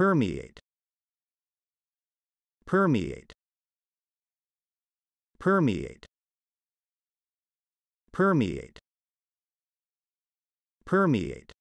permeate permeate permeate permeate permeate